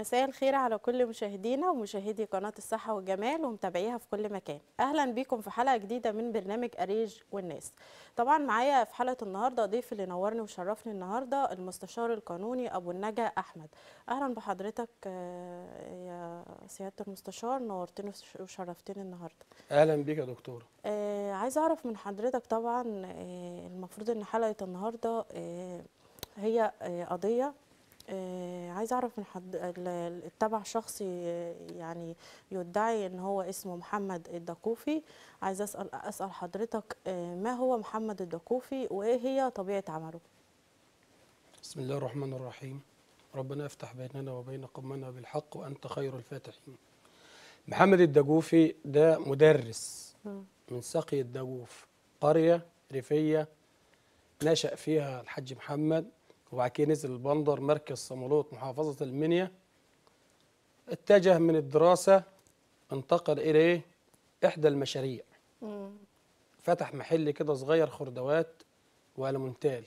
مساء الخير على كل مشاهدينا ومشاهدي قناة الصحة والجمال ومتابعيها في كل مكان أهلا بيكم في حلقة جديدة من برنامج أريج والناس طبعا معايا في حلقة النهاردة ضيف اللي نورني وشرفني النهاردة المستشار القانوني أبو النجا أحمد أهلا بحضرتك آه، يا سيادة المستشار نورتني وشرفتني النهاردة أهلا بيك يا دكتور آه، عايز أعرف من حضرتك طبعا آه، المفروض أن حلقة النهاردة هي قضية آه عايز اعرف من حد التبع شخصي آه، يعني يدعي ان هو اسمه محمد الدكوفي عايز اسال اسال حضرتك آه، ما هو محمد الدكوفي وايه هي طبيعه عمله بسم الله الرحمن الرحيم ربنا يفتح بيننا وبين قومنا بالحق وانت خير الفاتحين محمد الدجوفي ده مدرس من سقي الدجوف قريه ريفيه نشأ فيها الحاج محمد وبعد كده نزل البندر مركز صملوط محافظة المنيا اتجه من الدراسة انتقل إلى إيه؟ إحدى المشاريع فتح محل كده صغير خردوات وألمونتال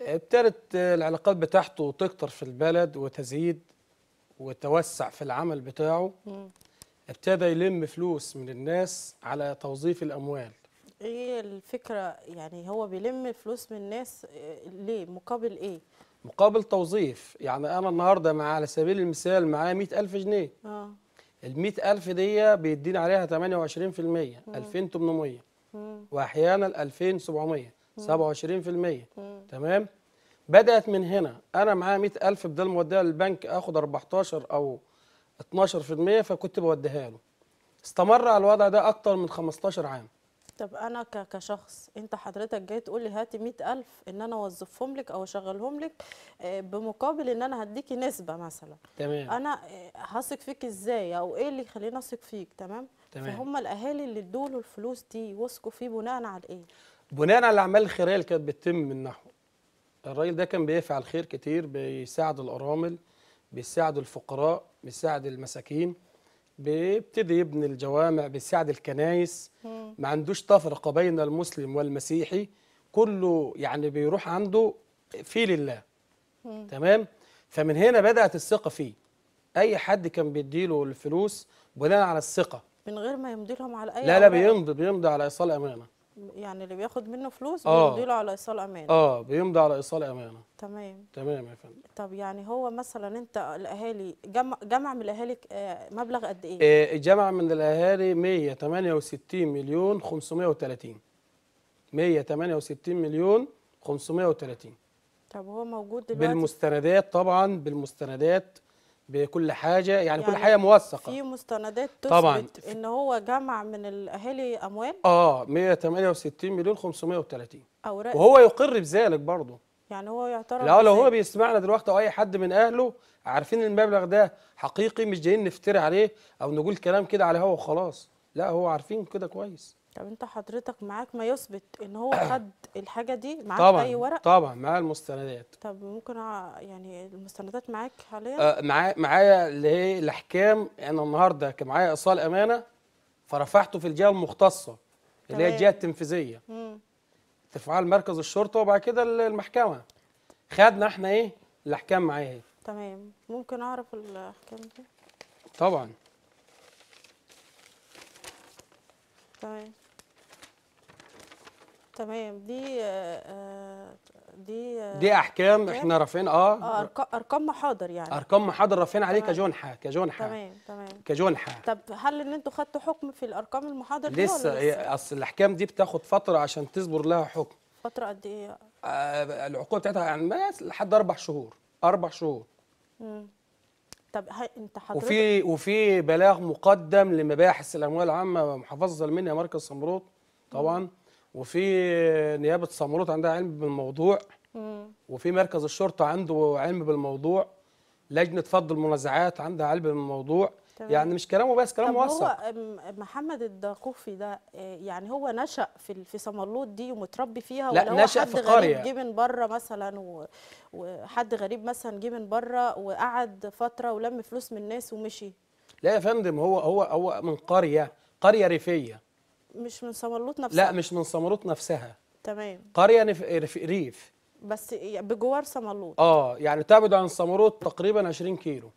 ابتدت العلاقات بتاعته تكتر في البلد وتزيد وتوسع في العمل بتاعه ابتدى يلم فلوس من الناس على توظيف الأموال ايه الفكره يعني هو بيلم فلوس من الناس آه، ليه مقابل ايه مقابل توظيف يعني انا النهارده مع على سبيل المثال معايا 100000 جنيه اه ال 100000 دي بيديني عليها 28% مم. 2800 مم. واحيانا 2700 27% تمام بدات من هنا انا معايا 100000 بدل ما اوديها للبنك اخد 14 او 12% فكنت بوديها له استمر على الوضع ده اكتر من 15 عام طب انا كشخص انت حضرتك جاي تقول لي هاتي 100000 ان انا اوظفهم لك او اشغلهم لك آه، بمقابل ان انا هديكي نسبه مثلا تمام انا آه، هثق فيك ازاي او ايه اللي يخليني اثق فيك تمام تمام فهم الاهالي اللي ادوا له الفلوس دي وثقوا فيه بناء على ايه بناء على الاعمال الخيريه اللي كانت بتتم من نحو الراجل ده كان بيفعل خير كتير بيساعد الارامل بيساعد الفقراء بيساعد المساكين بيبتدي يبني الجوامع بيساعد الكنايس ما عندوش تفرقه بين المسلم والمسيحي كله يعني بيروح عنده في لله تمام فمن هنا بدات الثقه فيه اي حد كان بيديله الفلوس بناء على الثقه من غير ما يمضي لهم على اي لا لا بيمضي بيمضي على ايصال امانه يعني اللي بياخد منه فلوس آه. بيمضي له على ايصال امانه اه بيمضي على ايصال امانه تمام تمام يا فندم طب يعني هو مثلا انت الاهالي جمع جمع من الاهالي آه، مبلغ قد ايه؟ آه، جمع من الاهالي 168 مليون 530 168 مليون 530 طب هو موجود دلوقتي بالمستندات طبعا بالمستندات بكل حاجه يعني, يعني كل حاجه موثقه في مستندات تثبت طبعا ان هو جمع من الاهالي اموال اه 168 مليون 530 اوراق وهو يقر بذلك برضه يعني هو يعترف لا لو هو بيسمعنا دلوقتي او اي حد من اهله عارفين ان المبلغ ده حقيقي مش جايين نفتري عليه او نقول كلام كده على هوا وخلاص لا هو عارفين كده كويس طب انت حضرتك معاك ما يثبت ان هو خد الحاجه دي معاك طبعًا اي ورق طبعا مع المستندات طب ممكن يعني المستندات معاك حاليا آه معايا معايا اللي هي الاحكام انا النهارده كان معايا ايصال امانه فرفعته في الجهه المختصه اللي هي الجهه التنفيذيه ترفعها لمركز الشرطه وبعد كده المحكمه خدنا احنا ايه الاحكام معايا إيه. تمام ممكن اعرف الاحكام دي طبعا تمام تمام دي آه دي آه، دي احكام احنا رافعين اه, آه ارقام محاضر يعني ارقام محاضر رافعين عليه كجنحه كجنحه تمام تمام كجنحه طب هل ان انتوا خدتوا حكم في الارقام المحاضر دي لسه, ولا لسه؟ اصل الاحكام دي بتاخد فتره عشان تصبر لها حكم فتره قد ايه آه العقوبه بتاعتها يعني لحد اربع شهور اربع شهور امم طب انت حضرتك وفي وفي بلاغ مقدم لمباحث الاموال العامه محافظه المنيا مركز سمروط طبعا مم. وفي نيابه الصمالوط عندها علم بالموضوع وفي مركز الشرطه عنده علم بالموضوع لجنه فض المنازعات عندها علم بالموضوع يعني مش كلامه بس كلام موثق هو محمد الدقوفي ده آه، يعني هو نشأ في في سمرلوط دي ومتربي فيها لا ولا نشأ هو حد في قرية. غريب جه من بره مثلا وحد غريب مثلا جه من بره وقعد فتره ولم فلوس من الناس ومشي لا يا فندم هو هو هو من قريه قريه ريفيه مش من صمرلوط نفسها لا مش من صمرلوط نفسها تمام قريه نف... ريف بس بجوار صمرلوط اه يعني تبعد عن صمرلوط تقريبا 20 كيلو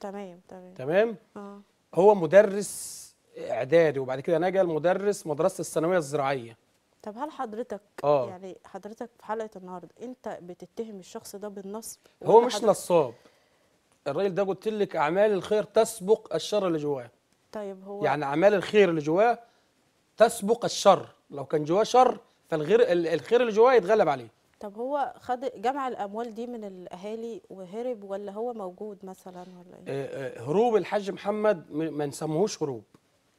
تمام تمام تمام آه. هو مدرس اعدادي وبعد كده نجا المدرس مدرسه الثانويه الزراعيه طب هل حضرتك آه. يعني حضرتك في حلقه النهارده انت بتتهم الشخص ده بالنصب هو مش نصاب الراجل ده قلت لك اعمال الخير تسبق الشر اللي جواه طيب هو يعني اعمال الخير اللي جواه تسبق الشر لو كان جواه شر فالغير الخير اللي جواه يتغلب عليه طب هو خد جمع الاموال دي من الاهالي وهرب ولا هو موجود مثلا ولا ايه آه، آه، هروب الحاج محمد ما نسموهوش هروب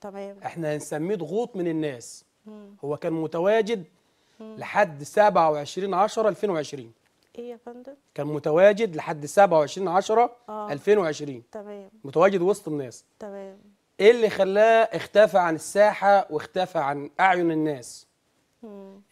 تمام احنا هنسميه ضغوط من الناس مم. هو كان متواجد مم. لحد 27 10 2020 ايه يا فندم كان متواجد لحد 27 10 آه. 2020 تمام متواجد وسط الناس تمام ايه اللي خلاه اختفى عن الساحه واختفى عن اعين الناس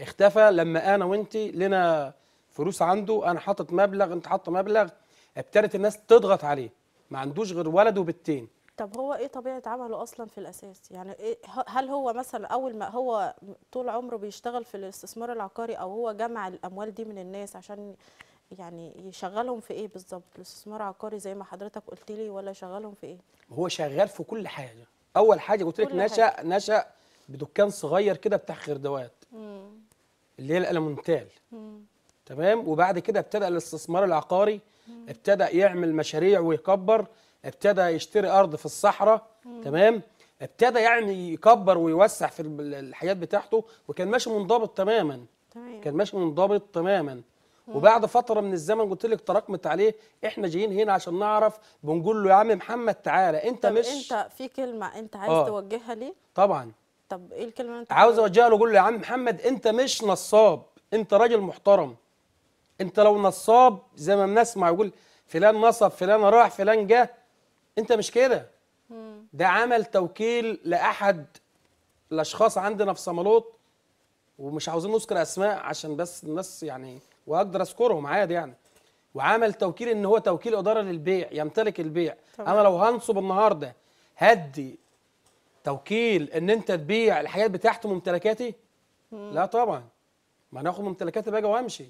اختفى لما انا وانت لنا فلوس عنده انا حاطط مبلغ انت حاطه مبلغ ابتدت الناس تضغط عليه ما عندوش غير ولد وبنتين طب هو ايه طبيعه عمله اصلا في الاساس يعني إيه هل هو مثلا اول ما هو طول عمره بيشتغل في الاستثمار العقاري او هو جمع الاموال دي من الناس عشان يعني يشغلهم في ايه بالظبط الاستثمار العقاري زي ما حضرتك قلت لي ولا يشغلهم في ايه هو شغال في كل حاجه اول حاجه قلت لك نشا حاجة. نشا بدكان صغير كده بتاع خردوات اللي هي الالمونتال تمام وبعد كده ابتدى الاستثمار العقاري مم. ابتدى يعمل مشاريع ويكبر ابتدى يشتري ارض في الصحراء تمام ابتدى يعني يكبر ويوسع في الحياه بتاعته وكان ماشي منضبط تماما تمام. كان ماشي منضبط تماما وبعد فتره من الزمن قلت لك تراكمت عليه احنا جايين هنا عشان نعرف بنقول له يا عم محمد تعالى انت طب مش انت في كلمه انت عايز آه. توجهها ليه طبعا طب ايه الكلمه انت عاوز اوجهها له اقول له يا عم محمد انت مش نصاب انت راجل محترم انت لو نصاب زي ما بنسمع يقول فلان نصب فلان راح فلان جه انت مش كده ده عمل توكيل لاحد الاشخاص عندنا في صمالوت ومش عاوزين نذكر اسماء عشان بس الناس يعني واقدر اذكرهم عادي يعني وعمل توكيل ان هو توكيل اداره للبيع يمتلك البيع طبعا. انا لو هنصب النهارده هدي توكيل ان انت تبيع الحاجات بتاعت ممتلكاتي مم. لا طبعا ما انا اخد ممتلكاتي باجي وامشي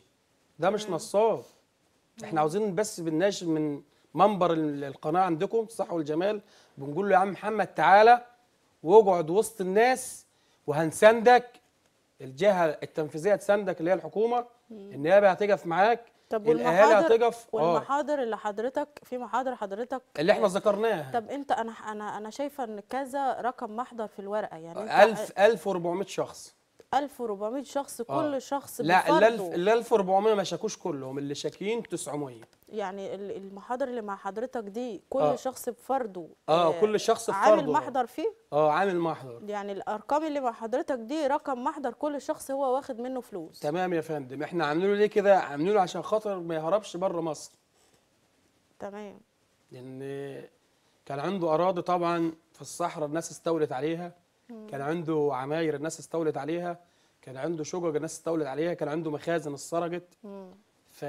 ده مش نصاب احنا عاوزين بس بالناش من منبر القناه عندكم الصحه والجمال بنقول له يا عم محمد تعالى واقعد وسط الناس وهنساندك الجهه التنفيذيه تساندك اللي هي الحكومه النيابه هتقف معاك طب الاهالي هتقف آه. والمحاضر اللي حضرتك في محاضر حضرتك اللي احنا ذكرناها طب انت انا انا انا شايفه ان كذا رقم محضر في الورقه يعني 1000 1400 شخص 1400 شخص كل أوه. شخص لا ال 1400 ما شاكوش كلهم اللي شاكين 900 يعني المحاضر اللي مع حضرتك دي كل آه. شخص بفرده اه, آه، كل شخص بفرده عامل محضر فيه اه عامل محضر يعني الارقام اللي مع حضرتك دي رقم محضر كل شخص هو واخد منه فلوس تمام يا فندم احنا عاملينه ليه كده عاملينه عشان خاطر ما يهربش بره مصر تمام لان كان عنده اراضي طبعا في الصحراء الناس استولت عليها مم. كان عنده عماير الناس استولت عليها كان عنده شجج الناس استولت عليها كان عنده مخازن اتسرقت ف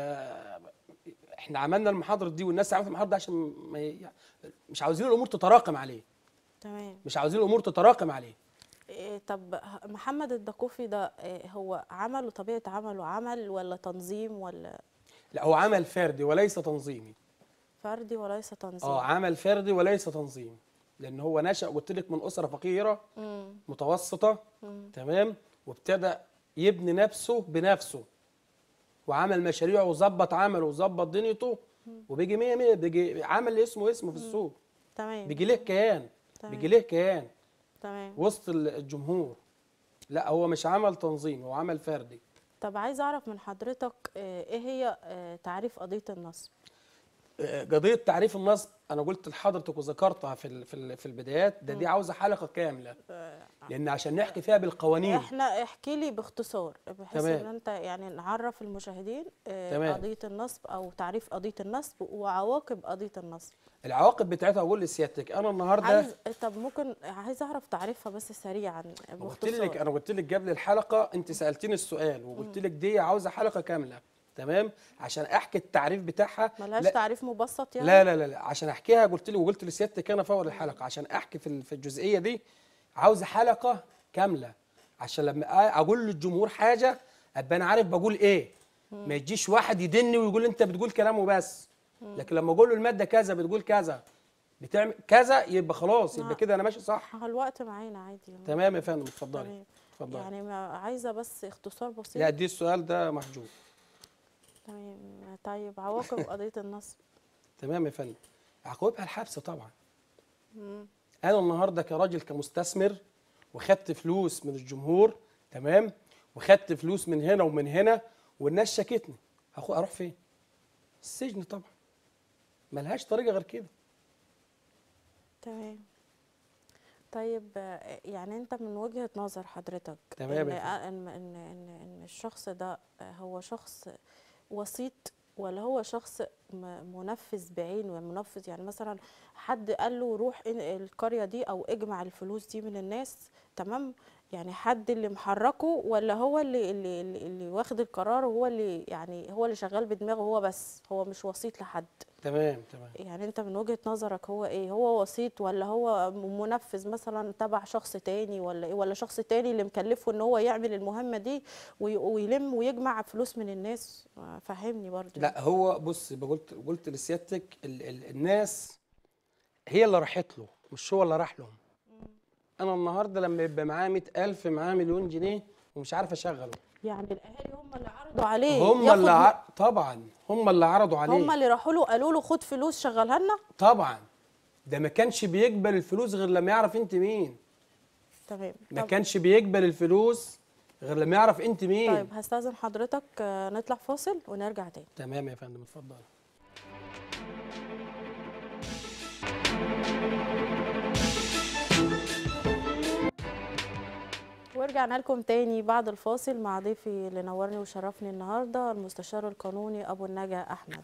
احنا عملنا المحاضره دي والناس عملت المحاضره دي عشان ما يعني مش عاوزين الامور تتراكم عليه تمام مش عاوزين الامور تتراكم عليه إيه طب محمد الدكوفي ده إيه هو عمله طبيعه عمله عمل ولا تنظيم ولا لا هو عمل فردي وليس تنظيمي فردي وليس تنظيمي اه عمل فردي وليس تنظيمي لان هو نشا قلت لك من اسره فقيره مم. متوسطه مم. تمام وابتدى يبني نفسه بنفسه وعمل مشاريعه وظبط عمله وظبط دنيته وبيجي 100 100 بيجي عمل اسمه اسمه في السوق تمام بيجي ليه كيان بيجي له كيان تمام وسط الجمهور لا هو مش عمل تنظيم هو عمل فردي طب عايز اعرف من حضرتك آه، ايه هي آه، تعريف قضيه النصب آه، قضيه تعريف النصب انا قلت لحضرتك وذكرتها في في البدايات ده دي عاوزه حلقه كامله آه. لان عشان نحكي فيها بالقوانين احنا احكي لي باختصار بحيث ان انت يعني نعرف المشاهدين آه، تمام. قضيه النصب او تعريف قضيه النصب وعواقب قضيه النصب العواقب بتاعتها اقول لسيادتك انا النهارده عايز طب ممكن عايز اعرف تعريفها بس سريعا باختصار قلت لك انا قلت لك قبل الحلقه انت سالتيني السؤال وقلت لك دي عاوزه حلقه كامله تمام عشان احكي التعريف بتاعها ملهاش لا تعريف مبسط يعني لا لا لا, لا. عشان احكيها قلت لي وقلت لسيادتك انا فور الحلقه عشان احكي في في الجزئيه دي عاوز حلقه كامله عشان لما اقول للجمهور حاجه ابقى انا عارف بقول ايه ما يجيش واحد يدني ويقول انت بتقول كلام وبس لكن لما اقول له الماده كذا بتقول كذا بتعمل كذا يبقى خلاص يبقى كده انا ماشي صح الوقت معانا عادي تمام يا فندم اتفضلي اتفضلي يعني عايزه بس اختصار بسيط لا دي السؤال ده محجوب تمام طيب عواقب قضيه النصب تمام يا فندم عقوبها الحبس طبعا مم. انا النهارده كراجل كمستثمر وخدت فلوس من الجمهور تمام وخدت فلوس من هنا ومن هنا والناس شكتني اروح فين السجن طبعا ملهاش طريقه غير كده تمام طيب يعني انت من وجهه نظر حضرتك تمام ان ان ان, إن الشخص ده هو شخص وسيط ولا هو شخص منفذ بعينه ومنفذ يعني, يعني مثلا حد قال له روح القريه دي او اجمع الفلوس دي من الناس تمام يعني حد اللي محركه ولا هو اللي اللي اللي, اللي واخد القرار وهو اللي يعني هو اللي شغال بدماغه هو بس هو مش وسيط لحد تمام تمام يعني انت من وجهه نظرك هو ايه هو وسيط ولا هو منفذ مثلا تبع شخص تاني ولا ايه ولا شخص تاني اللي مكلفه ان هو يعمل المهمه دي ويلم ويجمع فلوس من الناس آه، فهمني برضو لا هو بص قلت قلت لسيادتك ال ال الناس هي اللي راحت له مش هو اللي راح لهم انا النهارده لما يبقى معايا 100000 معايا مليون جنيه ومش عارف اشغله يعني الاهالي هم اللي عرضوا عليه هم اللي ع... طبعا هم اللي عرضوا عليه هم اللي راحوا له قالوا له خد فلوس شغلها لنا طبعا ده ما كانش بيقبل الفلوس غير لما يعرف انت مين تمام ما كانش بيقبل الفلوس غير لما يعرف انت مين طيب هستاذن حضرتك آه، نطلع فاصل ونرجع تاني تمام يا فندم اتفضل ورجعنا لكم تاني بعد الفاصل مع ضيفي اللي نورني وشرفني النهارده المستشار القانوني ابو النجا احمد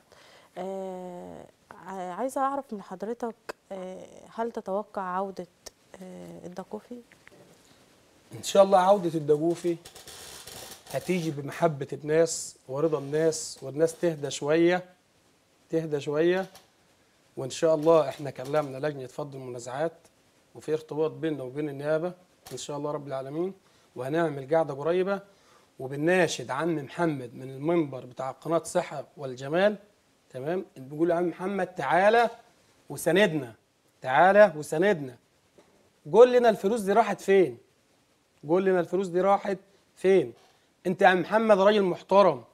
آه عايزه اعرف من حضرتك آه هل تتوقع عوده آه الدقوفي ان شاء الله عوده الدقوفي هتيجي بمحبه الناس ورضا الناس والناس تهدى شويه تهدى شويه وان شاء الله احنا كلمنا لجنه فض المنازعات وفي ارتباط بيننا وبين النيابه ان شاء الله رب العالمين وهنعمل قاعدة قريبة وبنناشد عم محمد من المنبر بتاع قناة صحة والجمال تمام بيقول عم محمد تعالى وساندنا تعالى وساندنا قول لنا الفلوس دي راحت فين قول لنا الفلوس دي راحت فين انت يا محمد راجل محترم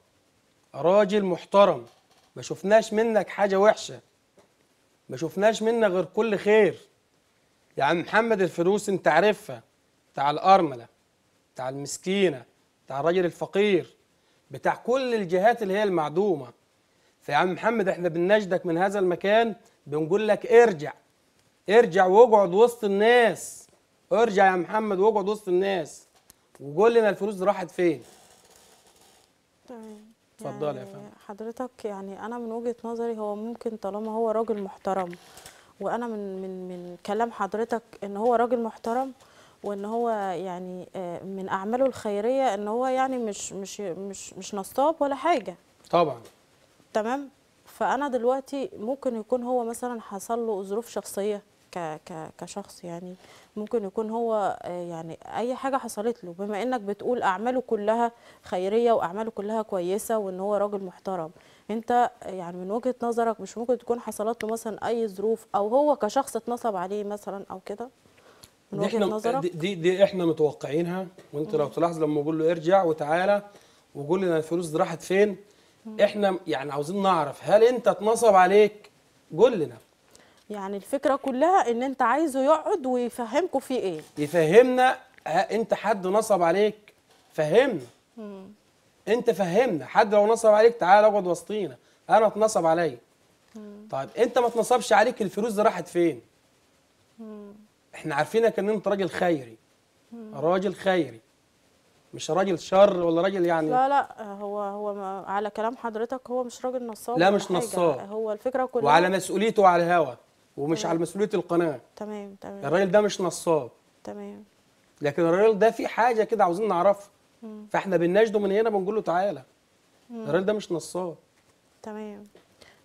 راجل محترم ما شفناش منك حاجه وحشه ما شفناش منك غير كل خير يا عم محمد الفلوس انت عارفها بتاع الارمله بتاع المسكينه بتاع الراجل الفقير بتاع كل الجهات اللي هي المعدومه فيا عم محمد احنا بنجدك من هذا المكان بنقول لك ارجع ارجع واقعد وسط الناس ارجع يا محمد واقعد وسط الناس وقول لنا الفلوس دي راحت فين تمام اتفضلي يعني يا فندم حضرتك يعني انا من وجهه نظري هو ممكن طالما هو راجل محترم وانا من من من كلام حضرتك ان هو راجل محترم وان هو يعني آه، من اعماله الخيريه ان هو يعني مش مش مش مش نصاب ولا حاجه طبعا تمام فانا دلوقتي ممكن يكون هو مثلا حصل له ظروف شخصيه كشخص يعني ممكن يكون هو آه، يعني اي حاجه حصلت له بما انك بتقول اعماله كلها خيريه واعماله كلها كويسه وان هو راجل محترم انت يعني من وجهه نظرك مش ممكن تكون حصلت له مثلا اي ظروف او هو كشخص اتنصب عليه مثلا او كده من دي وجهه نظرك دي, دي احنا متوقعينها وانت لو تلاحظ لما بقول له ارجع وتعالى وقول لنا الفلوس دي راحت فين احنا يعني عاوزين نعرف هل انت اتنصب عليك قول لنا يعني الفكره كلها ان انت عايزه يقعد ويفهمكم في ايه يفهمنا انت حد نصب عليك فهمنا مم. انت فهمنا حد لو نصب عليك تعال اقعد وسطينا انا اتنصب عليا طيب انت ما اتنصبش عليك الفلوس دي راحت فين مم. احنا عارفينك ان انت راجل خيري راجل خيري مش راجل شر ولا راجل يعني لا لا هو هو على كلام حضرتك هو مش راجل نصاب لا مش نصاب هو الفكره كلها وعلى مسؤوليته وعلى الهوا ومش تمام. على مسؤوليه القناه تمام تمام الراجل ده مش نصاب تمام لكن الراجل ده في حاجه كده عاوزين نعرفها فاحنا بنناشده من هنا بنقول له تعالى الراجل ده مش نصاب تمام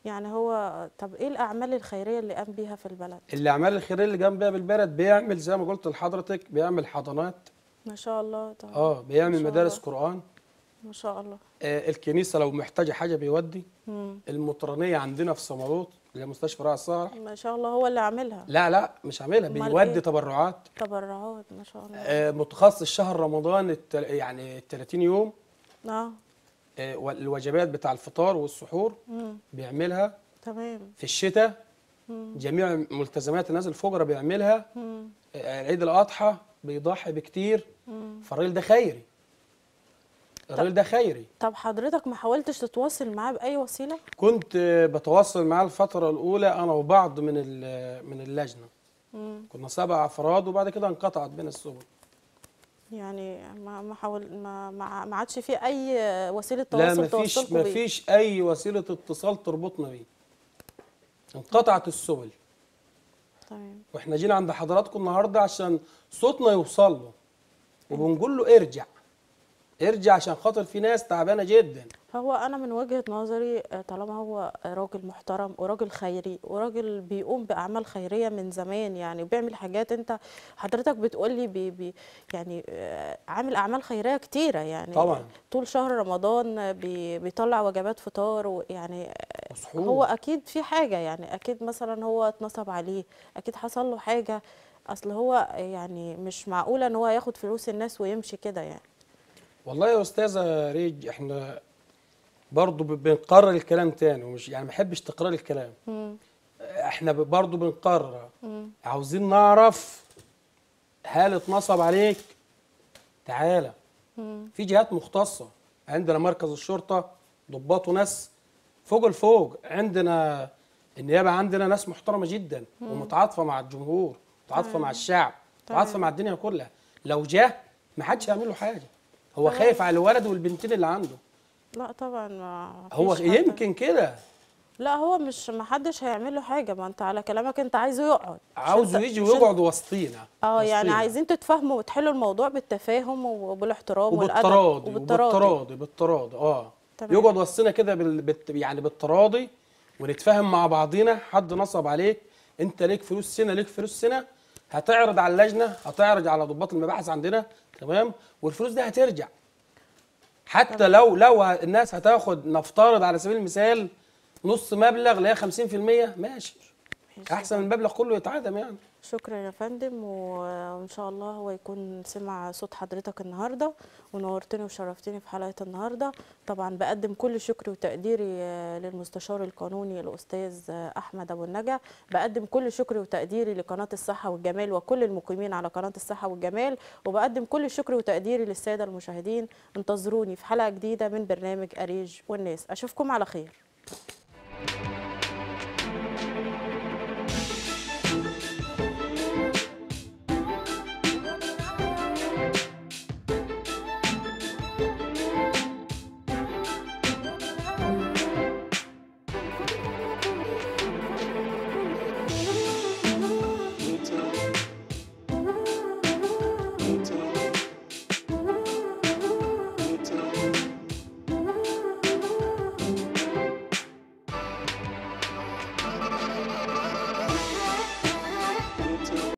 يعني هو طب ايه الاعمال الخيريه اللي قام بيها في البلد الاعمال الخيريه اللي قام بيها بالبلد بيعمل زي ما قلت لحضرتك بيعمل حضانات ما شاء الله طبعا. اه بيعمل مدارس الله. قران ما شاء الله آه الكنيسه لو محتاجه حاجه بيودي مم. المطرانيه عندنا في سمروط اللي مستشفى راعي الصالح ما شاء الله هو اللي عاملها لا لا مش عاملها بيودي إيه؟ تبرعات تبرعات ما شاء الله آه متخصص شهر رمضان التل... يعني 30 يوم اه آه، الوجبات بتاع الفطار والسحور مم. بيعملها تمام في الشتاء مم. جميع ملتزمات الناس الفجرة بيعملها مم. آه، عيد الأضحى بيضحي بكتير فالراجل ده خيري الراجل ده خيري طب حضرتك ما حاولتش تتواصل معاه بأي وسيلة؟ كنت بتواصل معاه الفترة الأولى أنا وبعض من من اللجنة مم. كنا سبع أفراد وبعد كده انقطعت بين السبل يعني ما ما حاول ما ما عادش في اي وسيله تواصل لا مفيش فيش اي وسيله اتصال تربطنا بيه انقطعت السبل طيب واحنا جينا عند حضراتكم النهارده عشان صوتنا يوصل له وبنقول له ارجع ارجع عشان خاطر في ناس تعبانه جدا فهو أنا من وجهة نظري آه، طالما هو راجل محترم وراجل خيري وراجل بيقوم بأعمال خيرية من زمان يعني وبيعمل حاجات أنت حضرتك بتقولي بي بي يعني آه، عامل أعمال خيرية كتيرة يعني طبعا طول شهر رمضان بي بيطلع وجبات فطار ويعني آه، مصحوب. هو أكيد في حاجة يعني أكيد مثلا هو اتنصب عليه أكيد حصل له حاجة أصل هو يعني مش معقولة إن هو ياخد فلوس الناس ويمشي كده يعني والله يا أستاذة ريج إحنا برضه بنقرر الكلام تاني ومش يعني ما بحبش تقرار الكلام مم. احنا برضه بنقرر مم. عاوزين نعرف هل اتنصب عليك تعالى مم. في جهات مختصه عندنا مركز الشرطه ضباط وناس فوق الفوق عندنا النيابه عندنا ناس محترمه جدا مم. ومتعاطفه مع الجمهور متعاطفه مع الشعب متعاطفه مع الدنيا كلها لو جه ما حدش هيعمل له حاجه هو خايف على الولد والبنتين اللي عنده لا طبعا ما هو يمكن كده لا هو مش ما حدش هيعمل له حاجه ما انت على كلامك انت عايزه يقعد عاوزه يجي ويقعد وسطينا اه يعني عايزين تتفاهموا وتحلوا الموضوع بالتفاهم وبالاحترام والادب وبالتراضي وبالتراضي بالتراضي اه تمام. يقعد وسطينا كده بال... بت... يعني بالتراضي ونتفاهم مع بعضينا حد نصب عليك انت ليك فلوس سنه ليك فلوس سنه هتعرض على اللجنه هتعرض على ضباط المباحث عندنا تمام والفلوس دي هترجع حتى طبعا. لو لو الناس هتاخد نفترض على سبيل المثال نص مبلغ اللي هي 50% ماشي احسن من المبلغ كله يتعدم يعني شكرا يا فندم وان شاء الله هو يكون سمع صوت حضرتك النهارده ونورتني وشرفتني في حلقه النهارده طبعا بقدم كل شكري وتقديري آه، للمستشار القانوني الاستاذ آه، احمد ابو النجا بقدم كل شكري وتقديري لقناه الصحه والجمال وكل المقيمين على قناه الصحه والجمال وبقدم كل شكري وتقديري للساده المشاهدين انتظروني في حلقه جديده من برنامج اريج والناس اشوفكم على خير